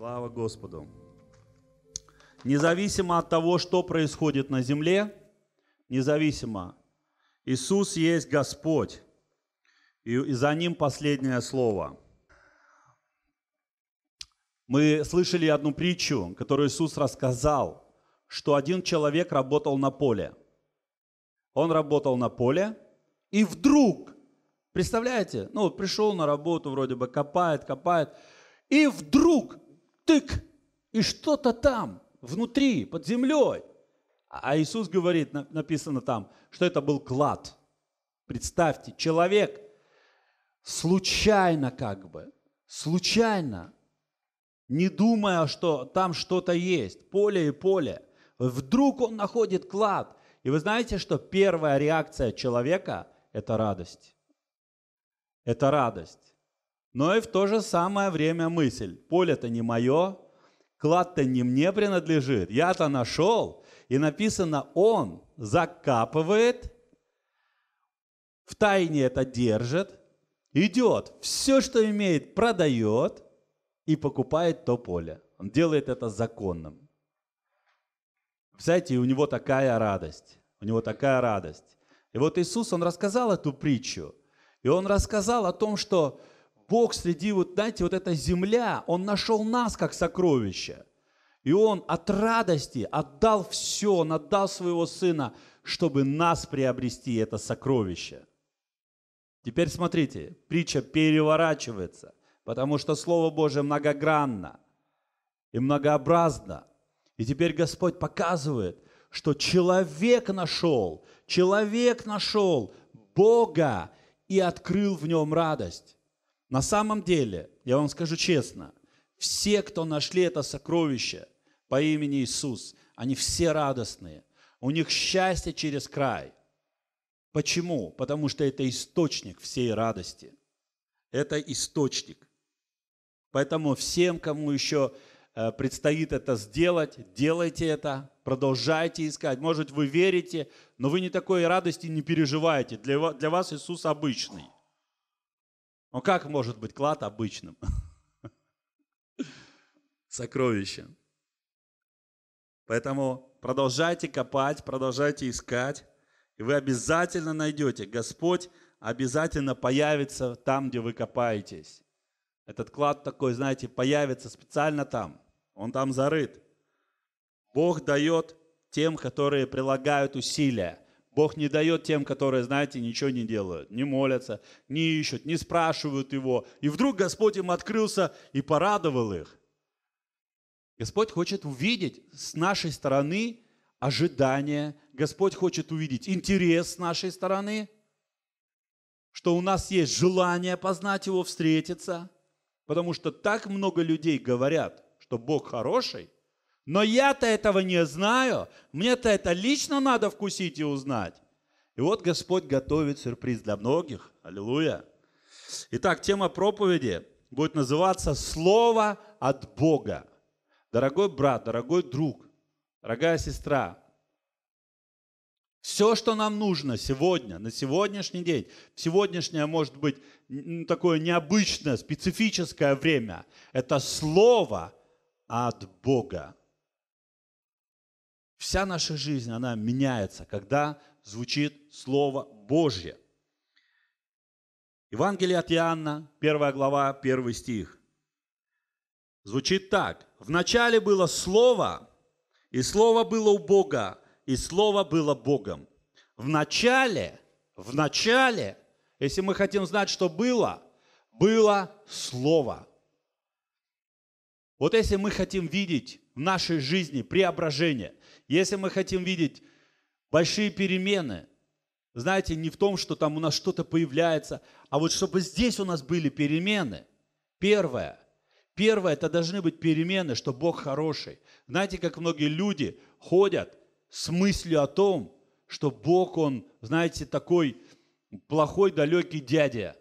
Слава Господу. Независимо от того, что происходит на земле, независимо, Иисус есть Господь, и, за Ним последнее слово. Мы слышали одну притчу, которую Иисус рассказал, что один человек работал на поле. Он работал на поле, и вдруг, представляете, ну, пришел на работу, вроде бы копает, копает, и вдруг тык, и что-то там, внутри, под землей. А Иисус говорит, написано там, что это был клад. Представьте, человек случайно как бы, случайно, не думая, что там что-то есть, поле и поле, вдруг он находит клад. И вы знаете, что первая реакция человека – это радость. Это радость но и в то же самое время мысль. Поле-то не мое, клад-то не мне принадлежит, я-то нашел. И написано, он закапывает, в тайне это держит, идет, все, что имеет, продает и покупает то поле. Он делает это законным. Представляете, у него такая радость. У него такая радость. И вот Иисус, он рассказал эту притчу. И он рассказал о том, что Бог среди вот, знаете, вот эта земля, Он нашел нас как сокровище. И Он от радости отдал все, Он отдал своего Сына, чтобы нас приобрести это сокровище. Теперь смотрите, притча переворачивается, потому что Слово Божие многогранно и многообразно. И теперь Господь показывает, что человек нашел, человек нашел Бога и открыл в нем радость. На самом деле, я вам скажу честно, все, кто нашли это сокровище по имени Иисус, они все радостные. У них счастье через край. Почему? Потому что это источник всей радости. Это источник. Поэтому всем, кому еще э, предстоит это сделать, делайте это, продолжайте искать. Может, вы верите, но вы не такой радости не переживаете. Для, для вас Иисус обычный. Но как может быть клад обычным? Сокровище. Поэтому продолжайте копать, продолжайте искать, и вы обязательно найдете. Господь обязательно появится там, где вы копаетесь. Этот клад такой, знаете, появится специально там. Он там зарыт. Бог дает тем, которые прилагают усилия. Бог не дает тем, которые, знаете, ничего не делают, не молятся, не ищут, не спрашивают Его. И вдруг Господь им открылся и порадовал их. Господь хочет увидеть с нашей стороны ожидание. Господь хочет увидеть интерес с нашей стороны, что у нас есть желание познать Его, встретиться. Потому что так много людей говорят, что Бог хороший – но я-то этого не знаю. Мне-то это лично надо вкусить и узнать. И вот Господь готовит сюрприз для многих. Аллилуйя. Итак, тема проповеди будет называться «Слово от Бога». Дорогой брат, дорогой друг, дорогая сестра, все, что нам нужно сегодня, на сегодняшний день, сегодняшнее может быть такое необычное, специфическое время, это слово от Бога. Вся наша жизнь, она меняется, когда звучит Слово Божье. Евангелие от Иоанна, 1 глава, 1 стих. Звучит так. «Вначале было Слово, и Слово было у Бога, и Слово было Богом». В начале, в начале, если мы хотим знать, что было, было Слово. Вот если мы хотим видеть в нашей жизни преображение, если мы хотим видеть большие перемены, знаете, не в том, что там у нас что-то появляется, а вот чтобы здесь у нас были перемены. Первое. Первое, это должны быть перемены, что Бог хороший. Знаете, как многие люди ходят с мыслью о том, что Бог, Он, знаете, такой плохой, далекий дядя.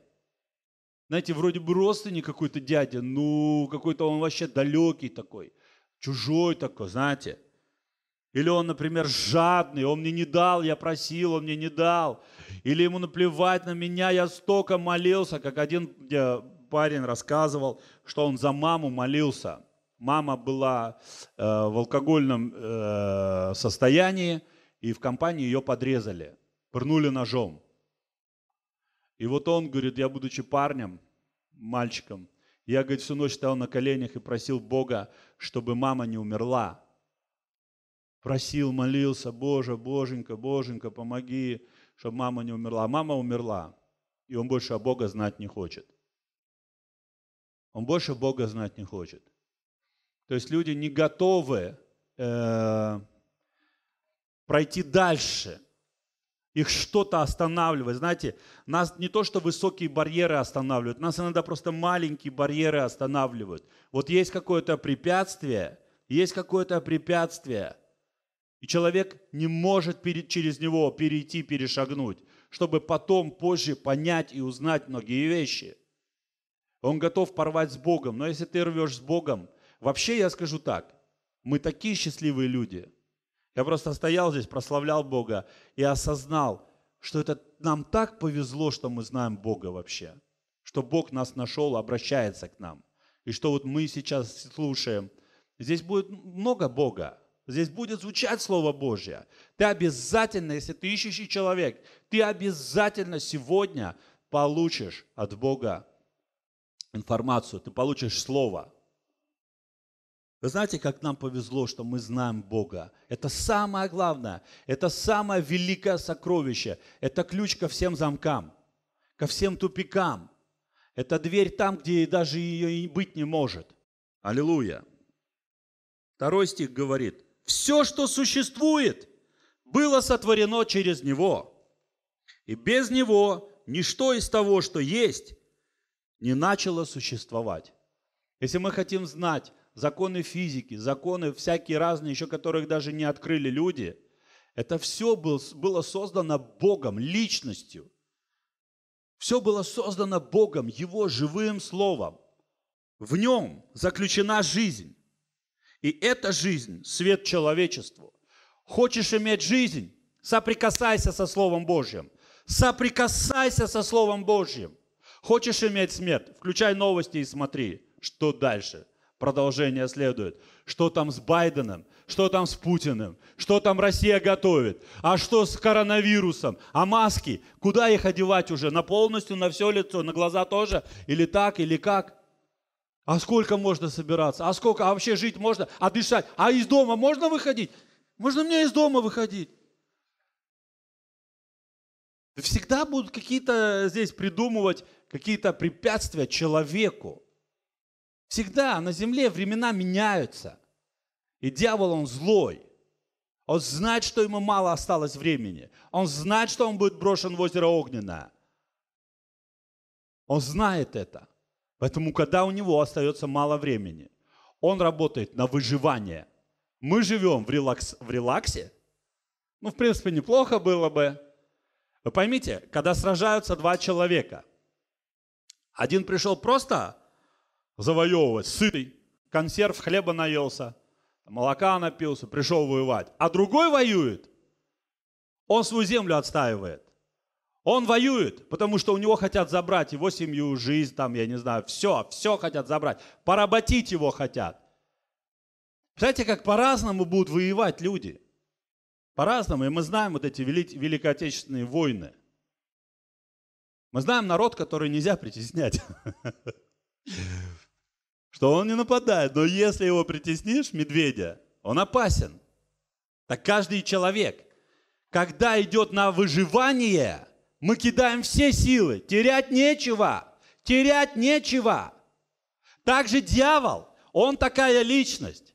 Знаете, вроде бы родственник какой-то дядя, ну, какой-то он вообще далекий такой, чужой такой, знаете – или он, например, жадный, он мне не дал, я просил, он мне не дал. Или ему наплевать на меня, я столько молился, как один э, парень рассказывал, что он за маму молился. Мама была э, в алкогольном э, состоянии, и в компании ее подрезали, пырнули ножом. И вот он говорит, я будучи парнем, мальчиком, я, говорит, всю ночь стоял на коленях и просил Бога, чтобы мама не умерла, просил, молился, Боже, Боженька, Боженька, помоги, чтобы мама не умерла. А мама умерла, и он больше о Бога знать не хочет. Он больше Бога знать не хочет. То есть люди не готовы э, пройти дальше. Их что-то останавливает. Знаете, нас не то, что высокие барьеры останавливают, нас иногда просто маленькие барьеры останавливают. Вот есть какое-то препятствие, есть какое-то препятствие – и человек не может через него перейти, перешагнуть, чтобы потом позже понять и узнать многие вещи. Он готов порвать с Богом, но если ты рвешь с Богом, вообще я скажу так, мы такие счастливые люди. Я просто стоял здесь, прославлял Бога и осознал, что это нам так повезло, что мы знаем Бога вообще, что Бог нас нашел, обращается к нам. И что вот мы сейчас слушаем. Здесь будет много Бога, Здесь будет звучать Слово Божье. Ты обязательно, если ты ищущий человек, ты обязательно сегодня получишь от Бога информацию, ты получишь Слово. Вы знаете, как нам повезло, что мы знаем Бога. Это самое главное, это самое великое сокровище, это ключ ко всем замкам, ко всем тупикам. Это дверь там, где даже ее и быть не может. Аллилуйя. Второй стих говорит, все, что существует, было сотворено через Него. И без Него ничто из того, что есть, не начало существовать. Если мы хотим знать законы физики, законы всякие разные, еще которых даже не открыли люди, это все было создано Богом, личностью. Все было создано Богом, Его живым Словом. В нем заключена жизнь. И эта жизнь – свет человечеству. Хочешь иметь жизнь? Соприкасайся со Словом Божьим. Соприкасайся со Словом Божьим. Хочешь иметь смерть? Включай новости и смотри, что дальше. Продолжение следует. Что там с Байденом? Что там с Путиным? Что там Россия готовит? А что с коронавирусом? А маски? Куда их одевать уже? На полностью, на все лицо, на глаза тоже? Или так, или как? А сколько можно собираться? А сколько? А вообще жить можно? А дышать? А из дома можно выходить? Можно мне из дома выходить? Всегда будут какие-то здесь придумывать какие-то препятствия человеку. Всегда на земле времена меняются. И дьявол, он злой. Он знает, что ему мало осталось времени. Он знает, что он будет брошен в озеро огненное. Он знает это. Поэтому, когда у него остается мало времени, он работает на выживание. Мы живем в, релакс, в релаксе. Ну, в принципе, неплохо было бы. Вы поймите, когда сражаются два человека, один пришел просто завоевывать, сытый, консерв хлеба наелся, молока напился, пришел воевать, а другой воюет, он свою землю отстаивает. Он воюет, потому что у него хотят забрать его семью, жизнь, там, я не знаю, все, все хотят забрать. Поработить его хотят. Знаете, как по-разному будут воевать люди. По-разному. И мы знаем вот эти Великой Отечественные войны. Мы знаем народ, который нельзя притеснять. Что он не нападает, но если его притеснишь, медведя, он опасен. Так каждый человек, когда идет на выживание – мы кидаем все силы. Терять нечего. Терять нечего. Также дьявол, он такая личность.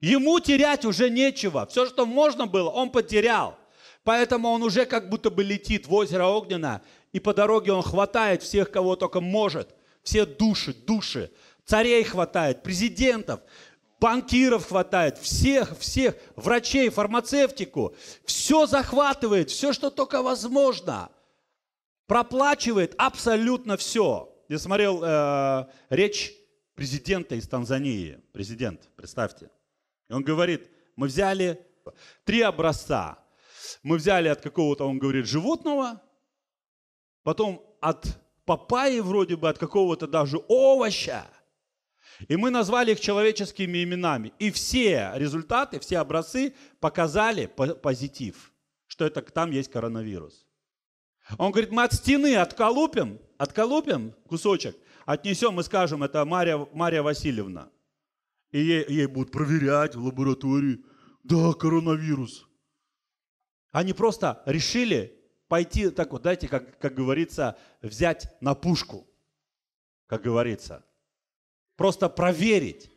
Ему терять уже нечего. Все, что можно было, он потерял. Поэтому он уже как будто бы летит в озеро Огнено, и по дороге он хватает всех, кого только может. Все души, души. Царей хватает, президентов, банкиров хватает, всех, всех, врачей, фармацевтику. Все захватывает, все, что только возможно проплачивает абсолютно все. Я смотрел э, речь президента из Танзании. Президент, представьте. И он говорит, мы взяли три образца. Мы взяли от какого-то, он говорит, животного, потом от папайи вроде бы, от какого-то даже овоща. И мы назвали их человеческими именами. И все результаты, все образцы показали позитив, что это там есть коронавирус. Он говорит, мы от стены отколупим, отколупим кусочек, отнесем и скажем, это Мария, Мария Васильевна. И ей, ей будут проверять в лаборатории. Да, коронавирус. Они просто решили пойти, так вот, дайте, как, как говорится, взять на пушку, как говорится. Просто проверить.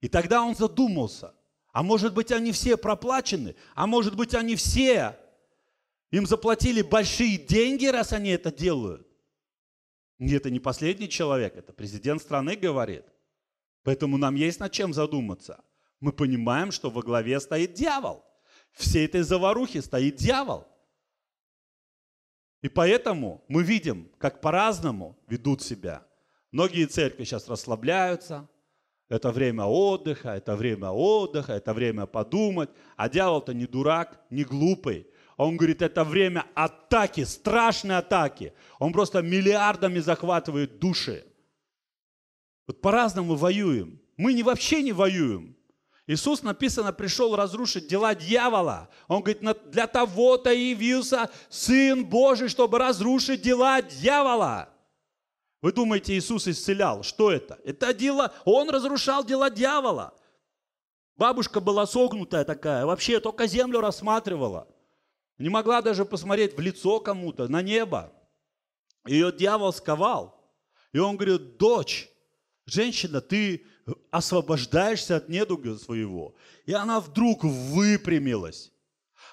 И тогда он задумался, а может быть они все проплачены, а может быть они все им заплатили большие деньги, раз они это делают. И это не последний человек, это президент страны говорит. Поэтому нам есть над чем задуматься. Мы понимаем, что во главе стоит дьявол. Всей этой заварухи стоит дьявол. И поэтому мы видим, как по-разному ведут себя. Многие церкви сейчас расслабляются. Это время отдыха, это время отдыха, это время подумать. А дьявол-то не дурак, не глупый. А он говорит, это время атаки, страшной атаки. Он просто миллиардами захватывает души. Вот по-разному воюем. Мы не вообще не воюем. Иисус, написано, пришел разрушить дела дьявола. Он говорит, для того-то явился Сын Божий, чтобы разрушить дела дьявола. Вы думаете, Иисус исцелял? Что это? Это дело, он разрушал дела дьявола. Бабушка была согнутая такая, вообще только землю рассматривала. Не могла даже посмотреть в лицо кому-то, на небо. Ее дьявол сковал. И он говорит, дочь, женщина, ты освобождаешься от недуга своего. И она вдруг выпрямилась.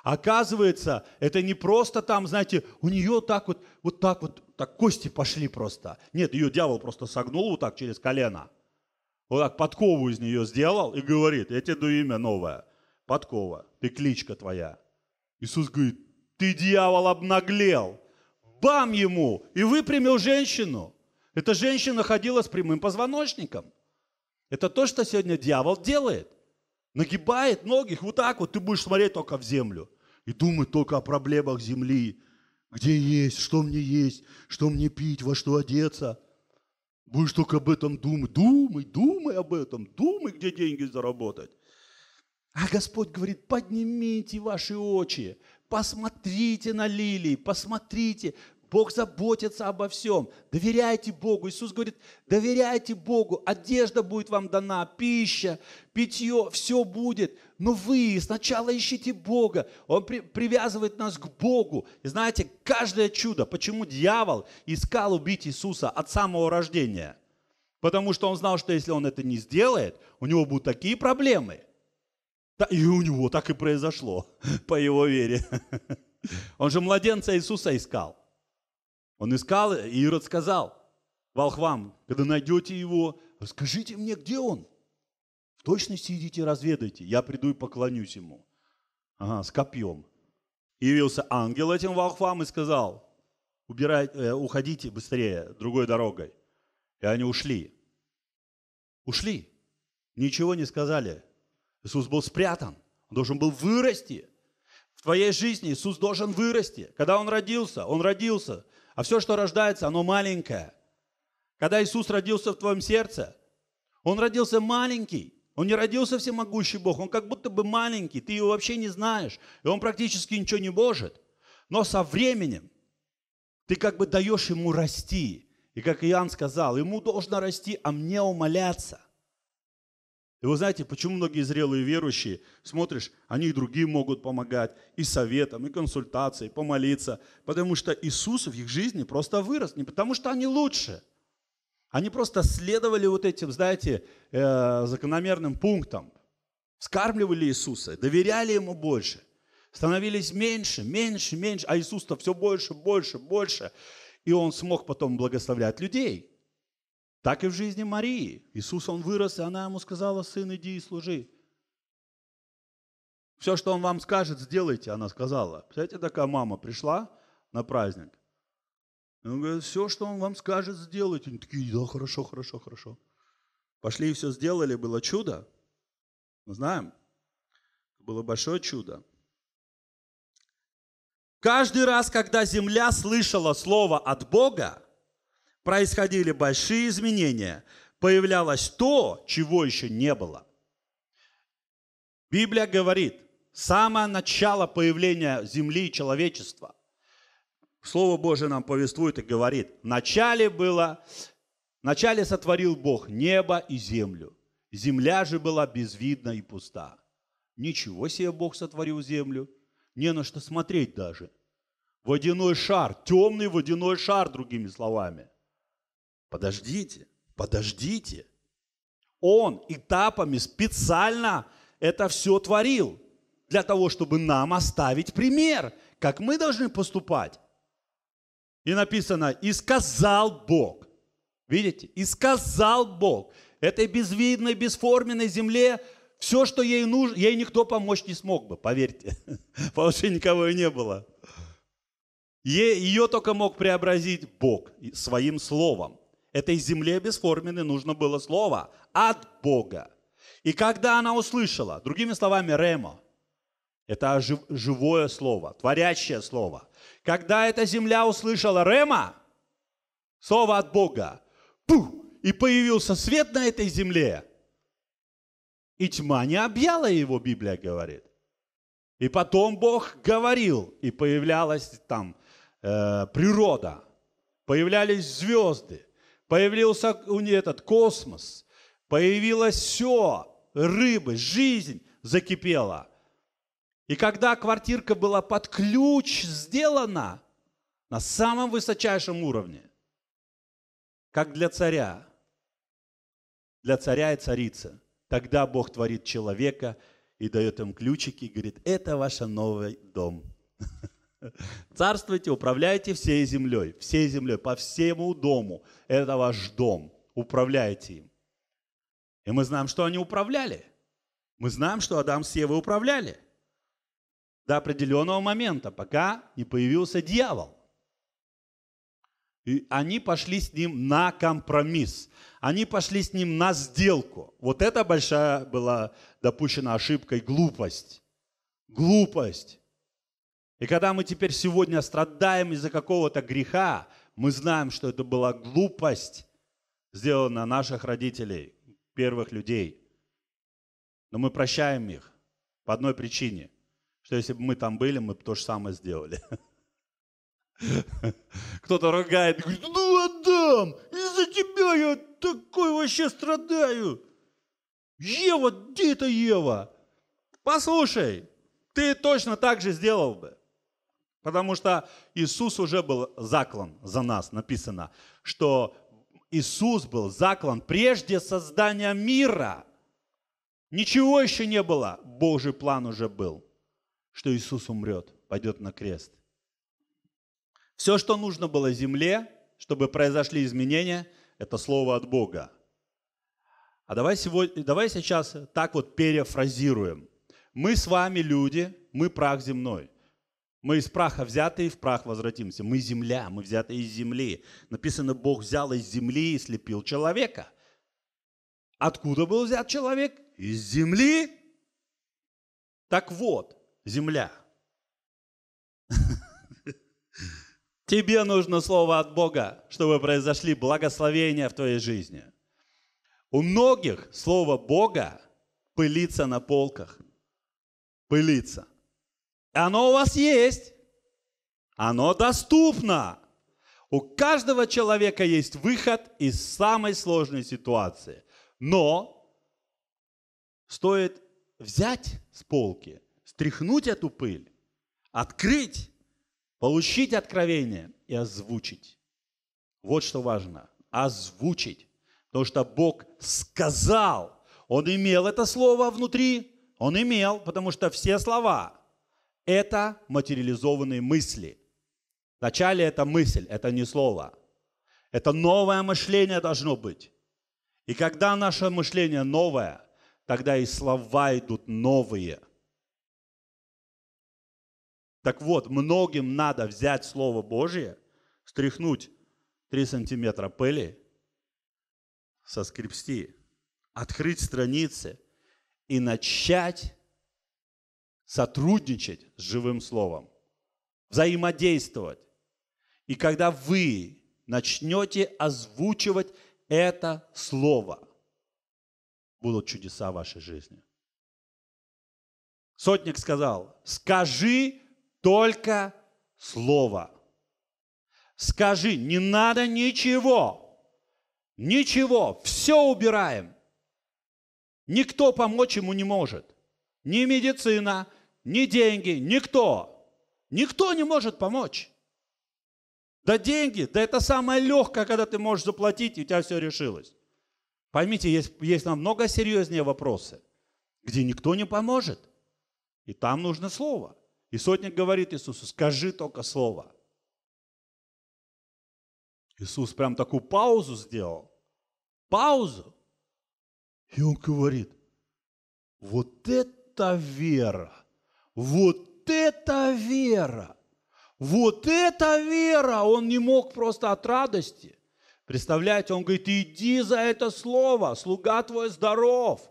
Оказывается, это не просто там, знаете, у нее так вот, вот так вот, так кости пошли просто. Нет, ее дьявол просто согнул вот так через колено. Вот так подкову из нее сделал и говорит, я тебе даю имя новое. Подкова, ты кличка твоя. Иисус говорит, ты, дьявол, обнаглел. Бам ему! И выпрямил женщину. Эта женщина ходила с прямым позвоночником. Это то, что сегодня дьявол делает. Нагибает ноги, вот так вот. Ты будешь смотреть только в землю. И думать только о проблемах земли. Где есть, что мне есть, что мне пить, во что одеться. Будешь только об этом думать. Думай, думай об этом. Думай, где деньги заработать. А Господь говорит, поднимите ваши очи, посмотрите на лилии, посмотрите, Бог заботится обо всем. Доверяйте Богу. Иисус говорит, доверяйте Богу. Одежда будет вам дана, пища, питье, все будет. Но вы сначала ищите Бога. Он при, привязывает нас к Богу. И знаете, каждое чудо, почему дьявол искал убить Иисуса от самого рождения? Потому что он знал, что если он это не сделает, у него будут такие проблемы – и у него так и произошло, по его вере. Он же младенца Иисуса искал. Он искал, и Ирод сказал волхвам, когда найдете его, скажите мне, где он? В точности идите, разведайте, я приду и поклонюсь ему. Ага, с копьем. Явился ангел этим волхвам и сказал, Убирай, э, уходите быстрее, другой дорогой. И они ушли. Ушли. Ничего не сказали Иисус был спрятан, он должен был вырасти. В твоей жизни Иисус должен вырасти. Когда Он родился, Он родился. А все, что рождается, оно маленькое. Когда Иисус родился в твоем сердце, Он родился маленький. Он не родился всемогущий Бог, Он как будто бы маленький, ты его вообще не знаешь, и Он практически ничего не может. Но со временем ты как бы даешь Ему расти. И как Иоанн сказал, Ему должно расти, а мне умоляться – и вы знаете, почему многие зрелые верующие, смотришь, они и другим могут помогать, и советом, и консультацией, помолиться, потому что Иисус в их жизни просто вырос, не потому что они лучше. Они просто следовали вот этим, знаете, э, закономерным пунктам, скармливали Иисуса, доверяли Ему больше, становились меньше, меньше, меньше, а Иисус-то все больше, больше, больше, и Он смог потом благословлять людей – так и в жизни Марии. Иисус, он вырос, и она ему сказала, сын, иди и служи. Все, что он вам скажет, сделайте, она сказала. Представляете, такая мама пришла на праздник. И он говорит, все, что он вам скажет, сделайте. Они такие, да, хорошо, хорошо, хорошо. Пошли и все сделали, было чудо. Мы знаем, было большое чудо. Каждый раз, когда земля слышала слово от Бога, происходили большие изменения, появлялось то, чего еще не было. Библия говорит, самое начало появления земли и человечества. Слово Божие нам повествует и говорит, в начале было, в начале сотворил Бог небо и землю. Земля же была безвидна и пуста. Ничего себе Бог сотворил землю. Не на что смотреть даже. Водяной шар, темный водяной шар, другими словами. Подождите, подождите. Он этапами специально это все творил для того, чтобы нам оставить пример, как мы должны поступать. И написано, и сказал Бог. Видите, и сказал Бог этой безвидной, бесформенной земле все, что ей нужно, ей никто помочь не смог бы, поверьте. Вообще никого и не было. Ее только мог преобразить Бог своим словом. Этой земле бесформенной нужно было слово от Бога. И когда она услышала, другими словами, ремо, это живое слово, творящее слово. Когда эта земля услышала рема, слово от Бога, пух, и появился свет на этой земле, и тьма не объяла его, Библия говорит. И потом Бог говорил, и появлялась там э, природа, появлялись звезды, появился этот космос, появилось все, рыбы, жизнь закипела. И когда квартирка была под ключ сделана на самом высочайшем уровне, как для царя, для царя и царицы, тогда Бог творит человека и дает им ключики, и говорит, это ваш новый дом. Царствуйте, управляйте всей землей, всей землей, по всему дому. Это ваш дом. Управляйте им. И мы знаем, что они управляли. Мы знаем, что Адам с Евой управляли до определенного момента, пока не появился дьявол. И они пошли с ним на компромисс. Они пошли с ним на сделку. Вот это большая была допущена ошибка и глупость. Глупость. И когда мы теперь сегодня страдаем из-за какого-то греха, мы знаем, что это была глупость, сделана наших родителей, первых людей. Но мы прощаем их по одной причине, что если бы мы там были, мы бы то же самое сделали. Кто-то ругает, говорит, ну, Адам, из-за тебя я такой вообще страдаю. Ева, где это Ева? Послушай, ты точно так же сделал бы. Потому что Иисус уже был заклан за нас, написано, что Иисус был заклан прежде создания мира. Ничего еще не было, Божий план уже был, что Иисус умрет, пойдет на крест. Все, что нужно было земле, чтобы произошли изменения, это слово от Бога. А давай, сегодня, давай сейчас так вот перефразируем. Мы с вами люди, мы прах земной. Мы из праха взяты и в прах возвратимся. Мы земля, мы взяты из земли. Написано, Бог взял из земли и слепил человека. Откуда был взят человек? Из земли. Так вот, земля. Тебе нужно слово от Бога, чтобы произошли благословения в твоей жизни. У многих слово Бога пылится на полках. Пылится. Оно у вас есть. Оно доступно. У каждого человека есть выход из самой сложной ситуации. Но стоит взять с полки, стряхнуть эту пыль, открыть, получить откровение и озвучить. Вот что важно. Озвучить. Потому что Бог сказал. Он имел это слово внутри. Он имел, потому что все слова это материализованные мысли. Вначале это мысль, это не слово. Это новое мышление должно быть. И когда наше мышление новое, тогда и слова идут новые. Так вот, многим надо взять Слово Божье, стряхнуть 3 сантиметра пыли, соскребсти, открыть страницы и начать сотрудничать с живым словом, взаимодействовать. И когда вы начнете озвучивать это слово, будут чудеса в вашей жизни. Сотник сказал, скажи только слово. Скажи, не надо ничего. Ничего, все убираем. Никто помочь ему не может. Ни медицина, ни деньги, никто. Никто не может помочь. Да деньги, да это самое легкое, когда ты можешь заплатить, и у тебя все решилось. Поймите, есть, есть намного серьезнее вопросы, где никто не поможет. И там нужно слово. И сотник говорит Иисусу, скажи только слово. Иисус прям такую паузу сделал. Паузу. И он говорит, вот это вера. Вот это вера! Вот это вера! Он не мог просто от радости. Представляете, он говорит, иди за это слово, слуга твой здоров.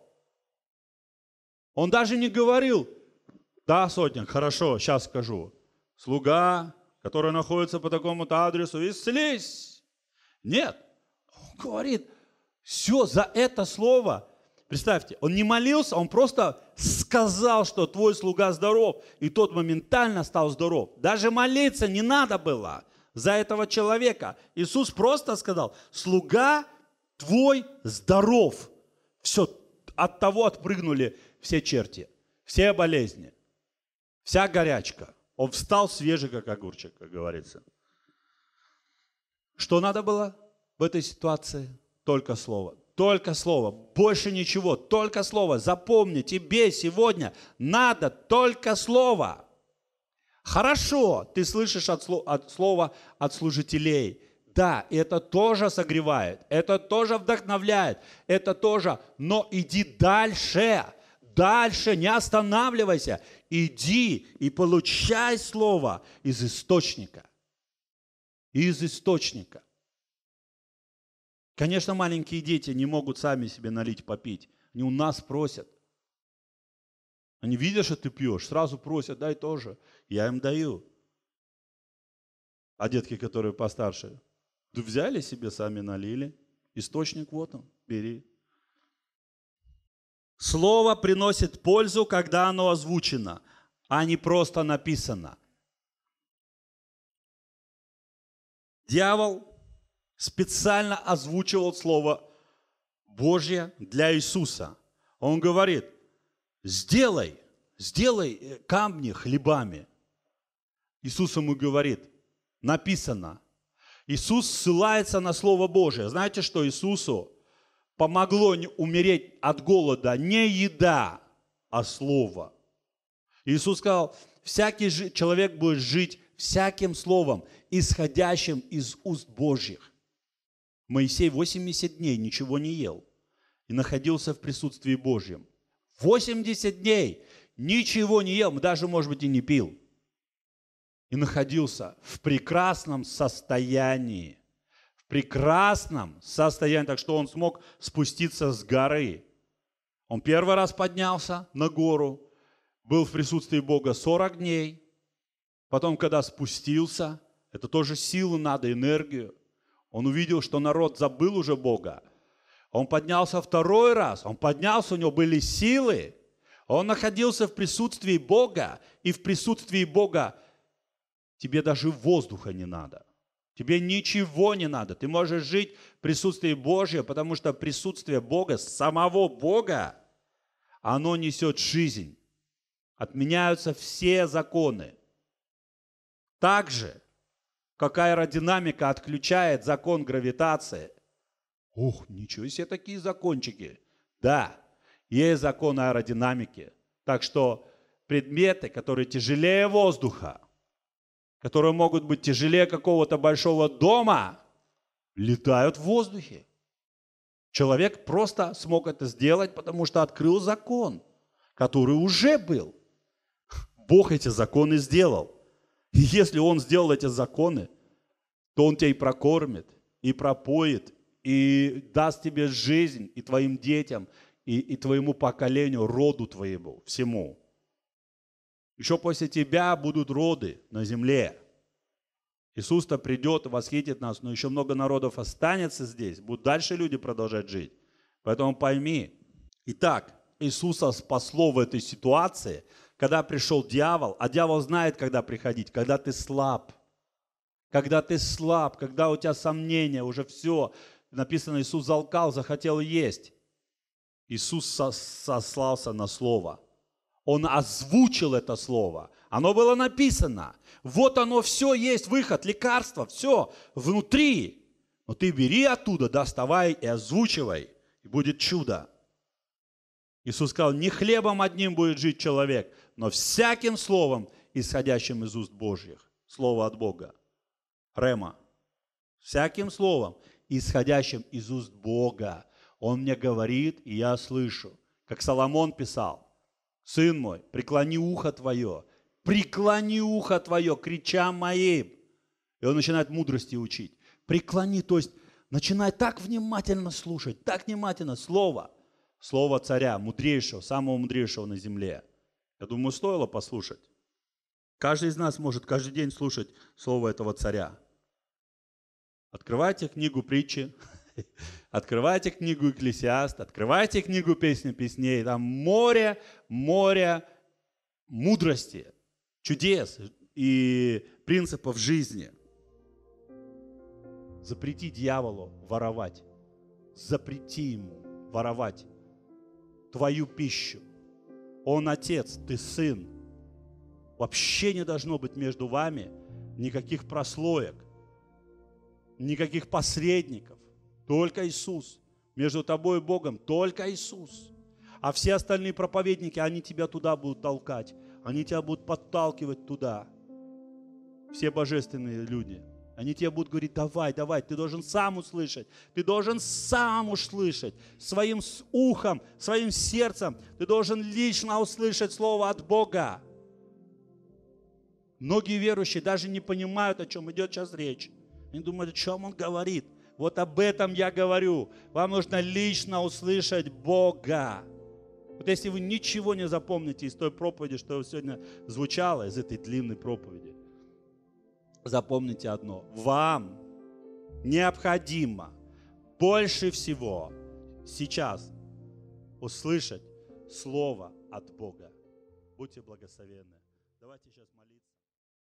Он даже не говорил, да, сотня, хорошо, сейчас скажу. Слуга, который находится по такому-то адресу, исцелись. Нет, он говорит, все, за это слово Представьте, он не молился, он просто сказал, что твой слуга здоров, и тот моментально стал здоров. Даже молиться не надо было за этого человека. Иисус просто сказал, слуга твой здоров. Все, от того отпрыгнули все черти, все болезни, вся горячка. Он встал свежий, как огурчик, как говорится. Что надо было в этой ситуации? Только слово только Слово, больше ничего, только Слово. Запомни, тебе сегодня надо только Слово. Хорошо, ты слышишь от, от слова от служителей. Да, это тоже согревает, это тоже вдохновляет, это тоже, но иди дальше, дальше, не останавливайся, иди и получай слово из источника. Из источника. Конечно, маленькие дети не могут сами себе налить, попить. Они у нас просят. Они видят, что ты пьешь, сразу просят, дай тоже. Я им даю. А детки, которые постарше, взяли себе, сами налили. Источник вот он, бери. Слово приносит пользу, когда оно озвучено, а не просто написано. Дьявол специально озвучивал Слово Божье для Иисуса. Он говорит, сделай, сделай э, камни хлебами. Иисус ему говорит, написано. Иисус ссылается на Слово Божье. Знаете, что Иисусу помогло умереть от голода не еда, а Слово. Иисус сказал, всякий человек будет жить всяким Словом, исходящим из уст Божьих. Моисей 80 дней ничего не ел и находился в присутствии Божьем. 80 дней ничего не ел, даже, может быть, и не пил. И находился в прекрасном состоянии. В прекрасном состоянии. Так что он смог спуститься с горы. Он первый раз поднялся на гору, был в присутствии Бога 40 дней. Потом, когда спустился, это тоже силы надо, энергию. Он увидел, что народ забыл уже Бога. Он поднялся второй раз, он поднялся, у него были силы. Он находился в присутствии Бога, и в присутствии Бога тебе даже воздуха не надо. Тебе ничего не надо. Ты можешь жить в присутствии Божьем, потому что присутствие Бога, самого Бога, оно несет жизнь. Отменяются все законы. Также как аэродинамика отключает закон гравитации. Ух, ничего себе такие закончики. Да, есть закон аэродинамики. Так что предметы, которые тяжелее воздуха, которые могут быть тяжелее какого-то большого дома, летают в воздухе. Человек просто смог это сделать, потому что открыл закон, который уже был. Бог эти законы сделал. Если Он сделал эти законы, то Он тебя и прокормит, и пропоет, и даст тебе жизнь и твоим детям, и, и твоему поколению, роду твоему, всему. Еще после тебя будут роды на земле. Иисус-то придет, восхитит нас, но еще много народов останется здесь, будут дальше люди продолжать жить. Поэтому пойми. Итак, Иисуса спасло в этой ситуации – когда пришел дьявол, а дьявол знает, когда приходить, когда ты слаб, когда ты слаб, когда у тебя сомнения, уже все, написано, Иисус залкал, захотел есть. Иисус сослался на Слово. Он озвучил это Слово. Оно было написано. Вот оно все есть, выход, лекарство, все внутри. Но ты бери оттуда, доставай и озвучивай, и будет чудо. Иисус сказал, не хлебом одним будет жить человек, но всяким словом, исходящим из уст Божьих, слово от Бога, рема, всяким словом, исходящим из уст Бога, он мне говорит, и я слышу. Как Соломон писал, «Сын мой, преклони ухо твое, преклони ухо твое к речам моим». И он начинает мудрости учить. Преклони, то есть начинай так внимательно слушать, так внимательно слово, слово царя, мудрейшего, самого мудрейшего на земле – я думаю, стоило послушать. Каждый из нас может каждый день слушать слово этого царя. Открывайте книгу притчи, открывайте книгу Экклесиаст, открывайте книгу Песни Песней. Там море, море мудрости, чудес и принципов жизни. Запрети дьяволу воровать. Запрети ему воровать твою пищу, он отец, ты сын. Вообще не должно быть между вами никаких прослоек, никаких посредников. Только Иисус. Между тобой и Богом только Иисус. А все остальные проповедники, они тебя туда будут толкать. Они тебя будут подталкивать туда. Все божественные люди – они тебе будут говорить, давай, давай, ты должен сам услышать, ты должен сам услышать своим ухом, своим сердцем, ты должен лично услышать слово от Бога. Многие верующие даже не понимают, о чем идет сейчас речь. Они думают, о чем он говорит. Вот об этом я говорю. Вам нужно лично услышать Бога. Вот если вы ничего не запомните из той проповеди, что сегодня звучало, из этой длинной проповеди, запомните одно. Вам необходимо больше всего сейчас услышать слово от Бога. Будьте благословенны. Давайте сейчас...